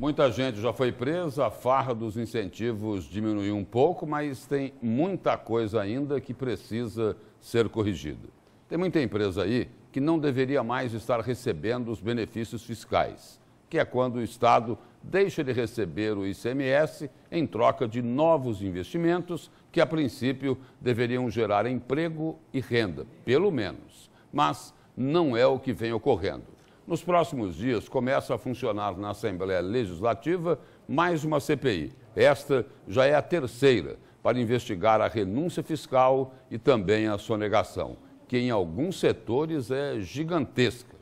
Muita gente já foi presa, a farra dos incentivos diminuiu um pouco, mas tem muita coisa ainda que precisa ser corrigida. Tem muita empresa aí que não deveria mais estar recebendo os benefícios fiscais, que é quando o Estado deixa de receber o ICMS em troca de novos investimentos que, a princípio, deveriam gerar emprego e renda, pelo menos. Mas não é o que vem ocorrendo. Nos próximos dias, começa a funcionar na Assembleia Legislativa mais uma CPI. Esta já é a terceira para investigar a renúncia fiscal e também a sonegação, que em alguns setores é gigantesca.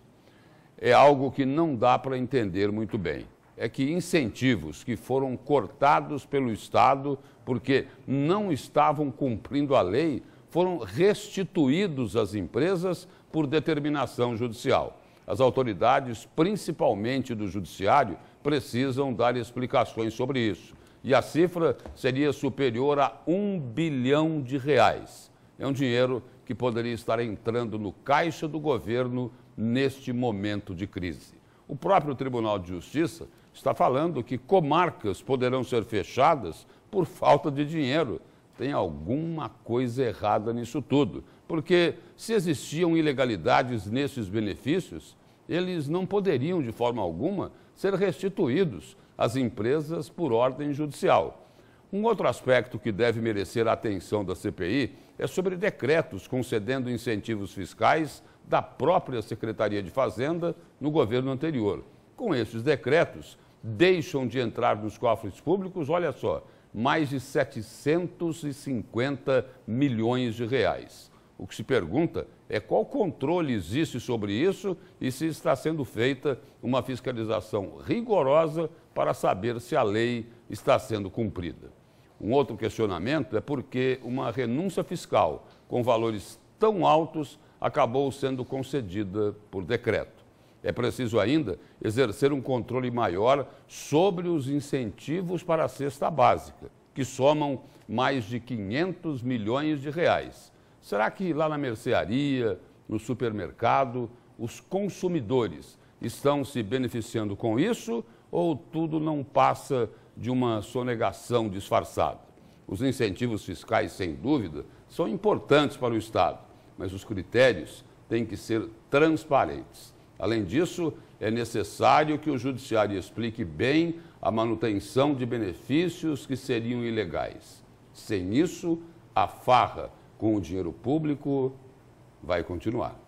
É algo que não dá para entender muito bem. É que incentivos que foram cortados pelo Estado porque não estavam cumprindo a lei foram restituídos às empresas por determinação judicial as autoridades, principalmente do Judiciário, precisam dar explicações sobre isso. E a cifra seria superior a um bilhão de reais. É um dinheiro que poderia estar entrando no caixa do governo neste momento de crise. O próprio Tribunal de Justiça está falando que comarcas poderão ser fechadas por falta de dinheiro tem alguma coisa errada nisso tudo. Porque se existiam ilegalidades nesses benefícios, eles não poderiam, de forma alguma, ser restituídos às empresas por ordem judicial. Um outro aspecto que deve merecer a atenção da CPI é sobre decretos concedendo incentivos fiscais da própria Secretaria de Fazenda no governo anterior. Com esses decretos, deixam de entrar nos cofres públicos, olha só, mais de 750 milhões de reais. O que se pergunta é qual controle existe sobre isso e se está sendo feita uma fiscalização rigorosa para saber se a lei está sendo cumprida. Um outro questionamento é por que uma renúncia fiscal com valores tão altos acabou sendo concedida por decreto. É preciso ainda exercer um controle maior sobre os incentivos para a cesta básica, que somam mais de 500 milhões de reais. Será que lá na mercearia, no supermercado, os consumidores estão se beneficiando com isso ou tudo não passa de uma sonegação disfarçada? Os incentivos fiscais, sem dúvida, são importantes para o Estado, mas os critérios têm que ser transparentes. Além disso, é necessário que o Judiciário explique bem a manutenção de benefícios que seriam ilegais. Sem isso, a farra com o dinheiro público vai continuar.